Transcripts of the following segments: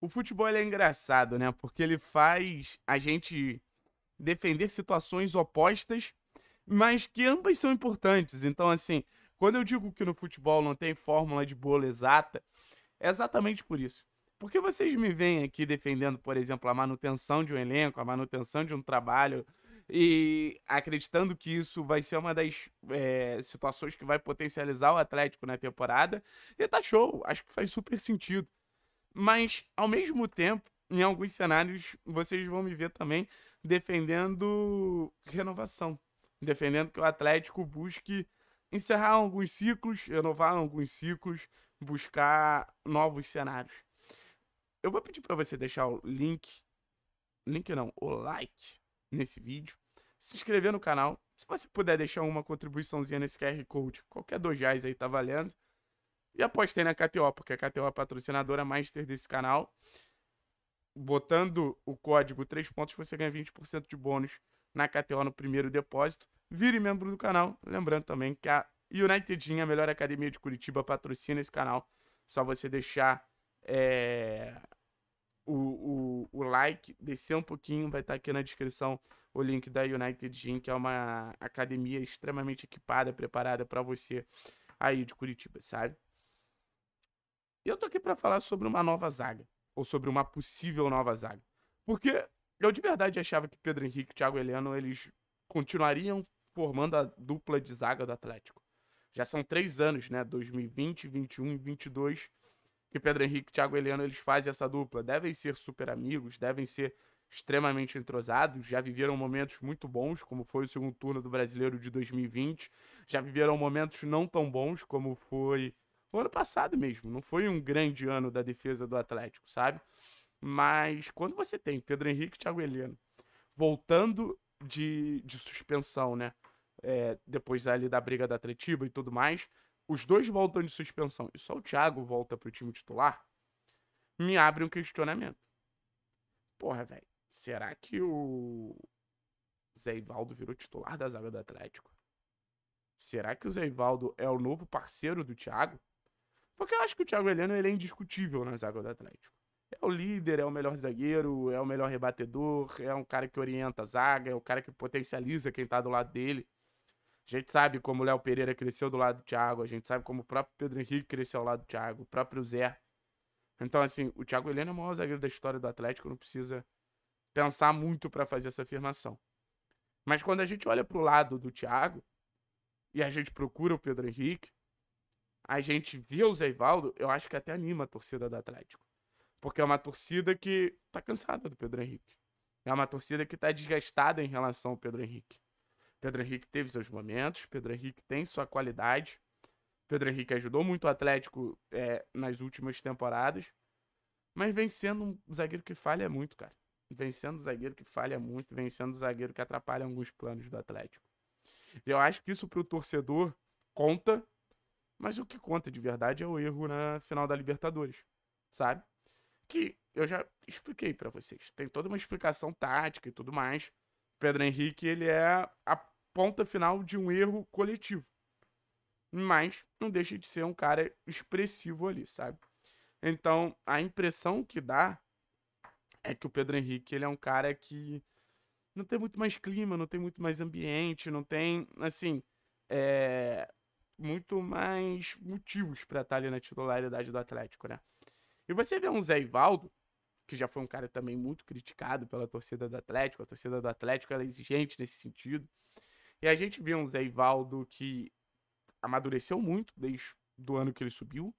O futebol é engraçado, né? Porque ele faz a gente defender situações opostas, mas que ambas são importantes. Então, assim, quando eu digo que no futebol não tem fórmula de bola exata, é exatamente por isso. Porque vocês me veem aqui defendendo, por exemplo, a manutenção de um elenco, a manutenção de um trabalho, e acreditando que isso vai ser uma das é, situações que vai potencializar o Atlético na temporada, e tá show, acho que faz super sentido. Mas, ao mesmo tempo, em alguns cenários, vocês vão me ver também defendendo renovação. Defendendo que o Atlético busque encerrar alguns ciclos, renovar alguns ciclos, buscar novos cenários. Eu vou pedir para você deixar o link, link não, o like nesse vídeo, se inscrever no canal. Se você puder deixar uma contribuiçãozinha nesse QR Code, qualquer dois reais aí tá valendo. E apostei na né, KTO, porque a KTO é a patrocinadora master desse canal. Botando o código 3 pontos, você ganha 20% de bônus na KTO no primeiro depósito. Vire membro do canal. Lembrando também que a Gym, a melhor academia de Curitiba, patrocina esse canal. Só você deixar é, o, o, o, like, descer um pouquinho, vai estar tá aqui na descrição o link da United Gym, que é uma academia extremamente equipada, preparada para você aí de Curitiba, sabe? E eu tô aqui para falar sobre uma nova zaga, ou sobre uma possível nova zaga. Porque eu de verdade achava que Pedro Henrique e Thiago Heleno eles continuariam formando a dupla de zaga do Atlético. Já são três anos, né? 2020, 21 e 22 que Pedro Henrique e Thiago Heleno eles fazem essa dupla. Devem ser super amigos, devem ser extremamente entrosados, já viveram momentos muito bons, como foi o segundo turno do Brasileiro de 2020, já viveram momentos não tão bons, como foi o ano passado mesmo. Não foi um grande ano da defesa do Atlético, sabe? Mas quando você tem Pedro Henrique e Thiago Heleno voltando de, de suspensão, né? É, depois ali da briga da Atletiba e tudo mais, os dois voltam de suspensão e só o Thiago volta pro time titular, me abre um questionamento. Porra, velho, será que o Zé Ivaldo virou titular da zaga do Atlético? Será que o Zé Ivaldo é o novo parceiro do Thiago? Porque eu acho que o Thiago Heleno ele é indiscutível na zaga do Atlético. É o líder, é o melhor zagueiro, é o melhor rebatedor, é um cara que orienta a zaga, é o cara que potencializa quem tá do lado dele. A gente sabe como o Léo Pereira cresceu do lado do Thiago, a gente sabe como o próprio Pedro Henrique cresceu ao lado do Thiago, o próprio Zé. Então, assim, o Thiago Heleno é o maior zagueiro da história do Atlético, não precisa pensar muito para fazer essa afirmação. Mas quando a gente olha pro lado do Thiago e a gente procura o Pedro Henrique, a gente via o Zeivaldo, eu acho que até anima a torcida do Atlético. Porque é uma torcida que tá cansada do Pedro Henrique. É uma torcida que tá desgastada em relação ao Pedro Henrique. Pedro Henrique teve seus momentos, Pedro Henrique tem sua qualidade. Pedro Henrique ajudou muito o Atlético é, nas últimas temporadas. Mas vencendo um zagueiro que falha muito, cara. Vencendo um zagueiro que falha muito, vencendo um zagueiro que atrapalha alguns planos do Atlético. Eu acho que isso pro torcedor conta mas o que conta de verdade é o erro na final da Libertadores, sabe? Que eu já expliquei para vocês. Tem toda uma explicação tática e tudo mais. Pedro Henrique, ele é a ponta final de um erro coletivo. Mas não deixa de ser um cara expressivo ali, sabe? Então, a impressão que dá é que o Pedro Henrique, ele é um cara que não tem muito mais clima, não tem muito mais ambiente, não tem, assim, é, muito mais motivos para estar tá ali na titularidade do Atlético, né? E você vê um Zé Ivaldo, que já foi um cara também muito criticado pela torcida do Atlético, a torcida do Atlético era é exigente nesse sentido. E a gente vê um Zé Ivaldo que amadureceu muito desde do ano que ele subiu.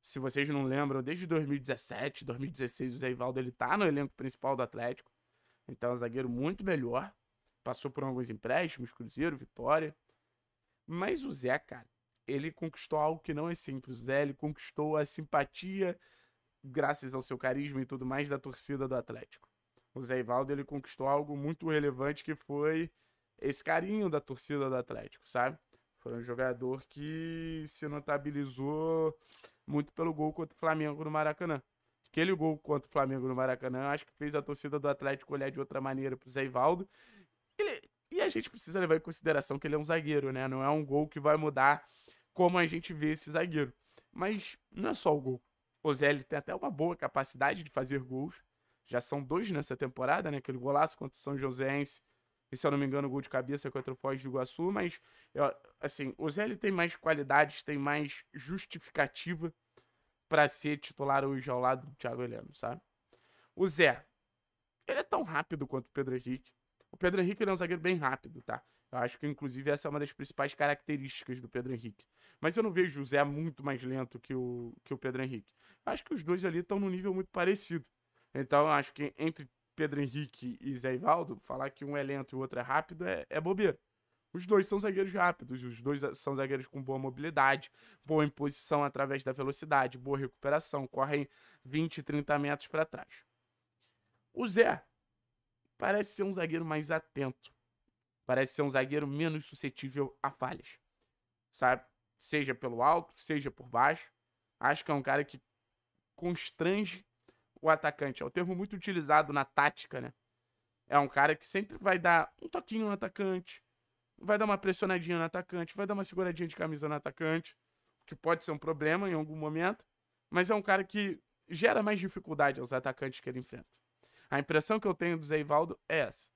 Se vocês não lembram, desde 2017, 2016, o Zé Ivaldo ele tá no elenco principal do Atlético. Então é um zagueiro muito melhor. Passou por alguns empréstimos, Cruzeiro, Vitória. Mas o Zé, cara, ele conquistou algo que não é simples. O Zé, ele conquistou a simpatia, graças ao seu carisma e tudo mais, da torcida do Atlético. O Zé Ivaldo, ele conquistou algo muito relevante que foi esse carinho da torcida do Atlético, sabe? Foi um jogador que se notabilizou muito pelo gol contra o Flamengo no Maracanã. Aquele gol contra o Flamengo no Maracanã, acho que fez a torcida do Atlético olhar de outra maneira pro Zé Ivaldo e a gente precisa levar em consideração que ele é um zagueiro, né? Não é um gol que vai mudar como a gente vê esse zagueiro. Mas não é só o gol. O Zé ele tem até uma boa capacidade de fazer gols. Já são dois nessa temporada, né? Aquele golaço contra o São Joséense. E se eu não me engano, o gol de cabeça contra o Foz do Iguaçu. Mas, eu, assim, o Zé ele tem mais qualidades, tem mais justificativa para ser titular hoje ao lado do Thiago Heleno, sabe? O Zé, ele é tão rápido quanto o Pedro Henrique. O Pedro Henrique é um zagueiro bem rápido, tá? Eu acho que, inclusive, essa é uma das principais características do Pedro Henrique. Mas eu não vejo o Zé muito mais lento que o, que o Pedro Henrique. Eu acho que os dois ali estão num nível muito parecido. Então, eu acho que entre Pedro Henrique e Zé Ivaldo, falar que um é lento e o outro é rápido é, é bobeira. Os dois são zagueiros rápidos, os dois são zagueiros com boa mobilidade, boa imposição através da velocidade, boa recuperação, correm 20, 30 metros para trás. O Zé parece ser um zagueiro mais atento. Parece ser um zagueiro menos suscetível a falhas. Sabe? Seja pelo alto, seja por baixo. Acho que é um cara que constrange o atacante. É um termo muito utilizado na tática, né? É um cara que sempre vai dar um toquinho no atacante, vai dar uma pressionadinha no atacante, vai dar uma seguradinha de camisa no atacante, que pode ser um problema em algum momento, mas é um cara que gera mais dificuldade aos atacantes que ele enfrenta. A impressão que eu tenho do Zé Ivaldo é essa.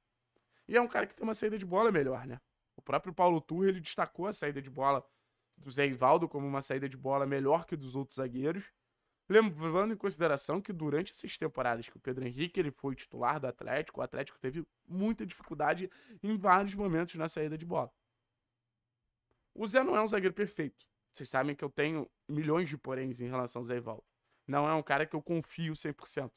E é um cara que tem uma saída de bola melhor, né? O próprio Paulo Turro, ele destacou a saída de bola do Zé Ivaldo como uma saída de bola melhor que dos outros zagueiros. Levando em consideração que durante essas temporadas que o Pedro Henrique ele foi titular do Atlético, o Atlético teve muita dificuldade em vários momentos na saída de bola. O Zé não é um zagueiro perfeito. Vocês sabem que eu tenho milhões de poréns em relação ao Zé Ivaldo. Não é um cara que eu confio 100%.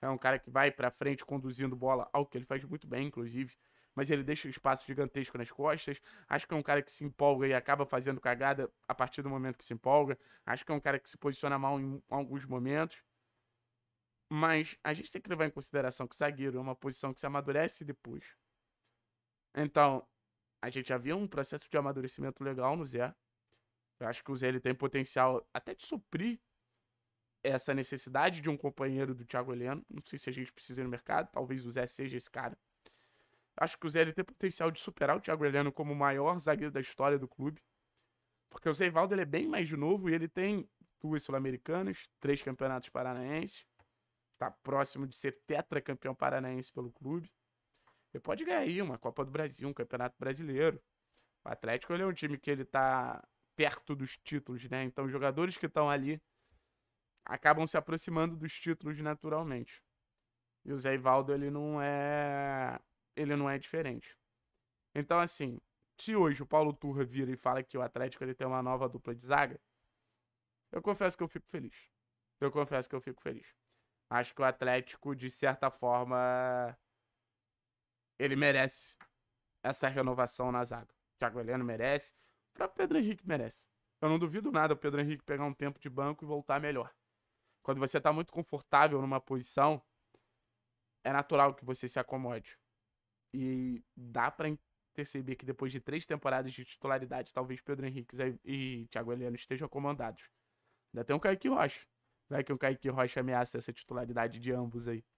É um cara que vai para frente conduzindo bola, algo que ele faz muito bem, inclusive. Mas ele deixa um espaço gigantesco nas costas. Acho que é um cara que se empolga e acaba fazendo cagada a partir do momento que se empolga. Acho que é um cara que se posiciona mal em alguns momentos. Mas a gente tem que levar em consideração que o zagueiro é uma posição que se amadurece depois. Então, a gente já viu um processo de amadurecimento legal no Zé. Eu acho que o Zé ele tem potencial até de suprir essa necessidade de um companheiro do Thiago Heleno. Não sei se a gente precisa ir no mercado, talvez o Zé seja esse cara. Acho que o Zé ele tem potencial de superar o Thiago Heleno como o maior zagueiro da história do clube. Porque o Zé Ivaldo ele é bem mais de novo e ele tem duas Sul-Americanas, três campeonatos paranaenses. Tá próximo de ser tetracampeão paranaense pelo clube. Ele pode ganhar aí uma Copa do Brasil, um Campeonato Brasileiro. O Atlético ele é um time que ele tá perto dos títulos, né? Então, os jogadores que estão ali acabam se aproximando dos títulos naturalmente. E o Zé Ivaldo, ele não é. Ele não é diferente. Então, assim, se hoje o Paulo Turra vira e fala que o Atlético ele tem uma nova dupla de zaga, eu confesso que eu fico feliz. Eu confesso que eu fico feliz. Acho que o Atlético, de certa forma, ele merece essa renovação na zaga. O Thiago Heleno merece. O próprio Pedro Henrique merece. Eu não duvido nada o Pedro Henrique pegar um tempo de banco e voltar melhor. Quando você está muito confortável numa posição, é natural que você se acomode. E dá para perceber que depois de três temporadas de titularidade, talvez Pedro Henrique e Thiago Heleno estejam acomodados. Ainda tem um Kaique Rocha. Vai que o Kaique Rocha ameaça essa titularidade de ambos aí.